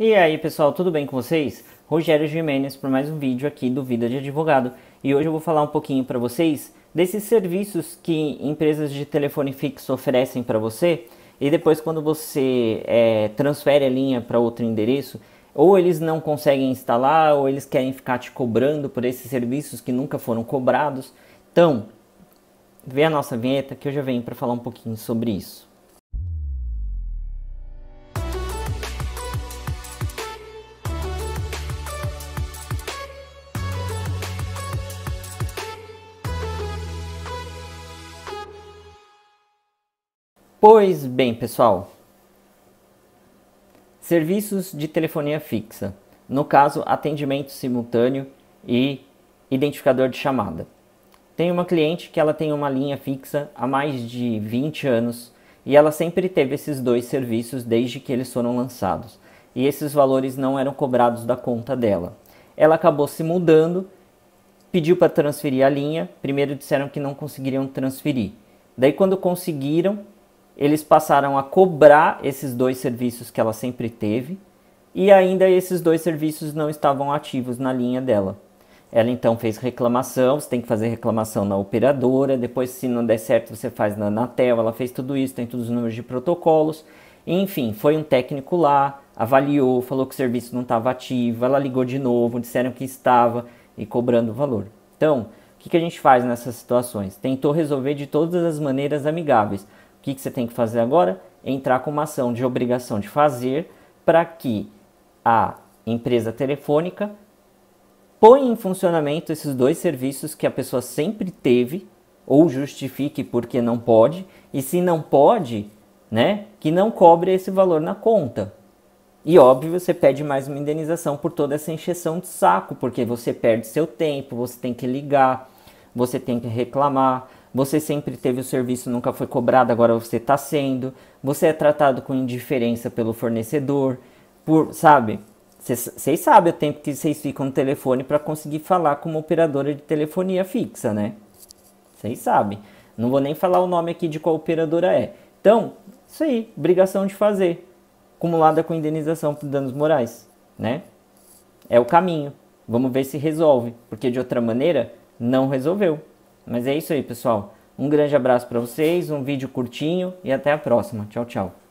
E aí pessoal, tudo bem com vocês? Rogério Jimenez para mais um vídeo aqui do Vida de Advogado e hoje eu vou falar um pouquinho para vocês desses serviços que empresas de telefone fixo oferecem para você e depois quando você é, transfere a linha para outro endereço ou eles não conseguem instalar ou eles querem ficar te cobrando por esses serviços que nunca foram cobrados. Então, vê a nossa vinheta que eu já venho para falar um pouquinho sobre isso. Pois bem, pessoal. Serviços de telefonia fixa. No caso, atendimento simultâneo e identificador de chamada. Tem uma cliente que ela tem uma linha fixa há mais de 20 anos e ela sempre teve esses dois serviços desde que eles foram lançados. E esses valores não eram cobrados da conta dela. Ela acabou se mudando, pediu para transferir a linha, primeiro disseram que não conseguiriam transferir. Daí quando conseguiram, eles passaram a cobrar esses dois serviços que ela sempre teve e ainda esses dois serviços não estavam ativos na linha dela. Ela então fez reclamação, você tem que fazer reclamação na operadora, depois se não der certo você faz na Anatel, ela fez tudo isso, tem todos os números de protocolos. Enfim, foi um técnico lá, avaliou, falou que o serviço não estava ativo, ela ligou de novo, disseram que estava e cobrando o valor. Então, o que, que a gente faz nessas situações? Tentou resolver de todas as maneiras amigáveis. O que, que você tem que fazer agora? Entrar com uma ação de obrigação de fazer para que a empresa telefônica ponha em funcionamento esses dois serviços que a pessoa sempre teve ou justifique porque não pode e se não pode, né, que não cobre esse valor na conta. E óbvio, você pede mais uma indenização por toda essa encheção de saco, porque você perde seu tempo, você tem que ligar, você tem que reclamar, você sempre teve o serviço, nunca foi cobrado, agora você está sendo. Você é tratado com indiferença pelo fornecedor, por, sabe? Vocês sabem o tempo que vocês ficam no telefone para conseguir falar com uma operadora de telefonia fixa, né? Vocês sabem. Não vou nem falar o nome aqui de qual operadora é. Então, isso aí, obrigação de fazer. Acumulada com indenização por danos morais, né? É o caminho. Vamos ver se resolve, porque de outra maneira não resolveu. Mas é isso aí, pessoal. Um grande abraço para vocês, um vídeo curtinho e até a próxima. Tchau, tchau.